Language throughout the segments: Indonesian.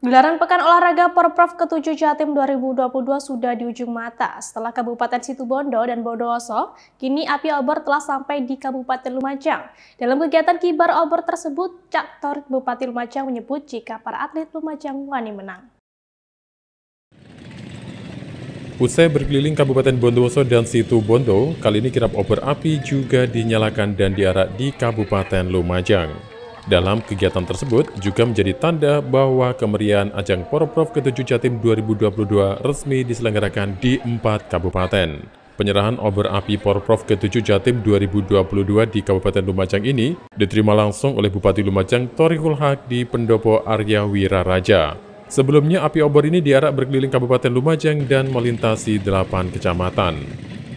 Gelaran Pekan Olahraga Porprov ke-7 Jatim 2022 sudah di ujung mata. Setelah Kabupaten Situbondo dan Bondowoso, kini api obor telah sampai di Kabupaten Lumajang. Dalam kegiatan kibar obor tersebut, Cak Torik Bupati Lumajang menyebut jika para atlet Lumajang wani menang. Usai berkeliling Kabupaten Bondowoso dan Situbondo, kali ini kirap obor api juga dinyalakan dan diarak di Kabupaten Lumajang. Dalam kegiatan tersebut juga menjadi tanda bahwa kemeriahan ajang Porprov ke-7 Jatim 2022 resmi diselenggarakan di empat kabupaten. Penyerahan obor api Porprov ke-7 Jatim 2022 di Kabupaten Lumajang ini diterima langsung oleh Bupati Lumajang Torikul Haq di Pendopo Arya Wiraraja. Sebelumnya api obor ini diarak berkeliling Kabupaten Lumajang dan melintasi delapan kecamatan.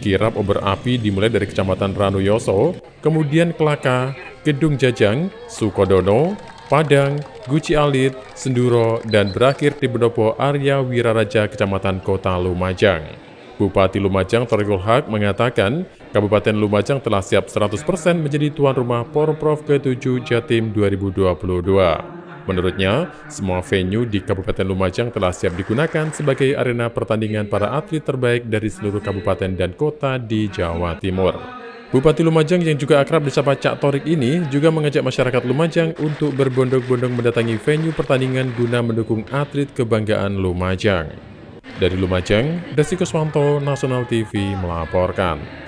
Kirap obor api dimulai dari Kecamatan Ranuyoso, kemudian Kelaka, Gedung Jajang, Sukodono, Padang, Guci Alit, Senduro, dan berakhir di Pendopo Arya Wiraraja, Kecamatan Kota Lumajang. Bupati Lumajang Torikul Haq mengatakan, Kabupaten Lumajang telah siap 100% menjadi tuan rumah Porprov ke-7 Jatim 2022. Menurutnya, semua venue di Kabupaten Lumajang telah siap digunakan sebagai arena pertandingan para atlet terbaik dari seluruh kabupaten dan kota di Jawa Timur. Bupati Lumajang yang juga akrab disapa Cak Torik ini juga mengajak masyarakat Lumajang untuk berbondong-bondong mendatangi venue pertandingan guna mendukung atlet kebanggaan Lumajang. Dari Lumajang, Desi Kuswanto, Nasional TV melaporkan.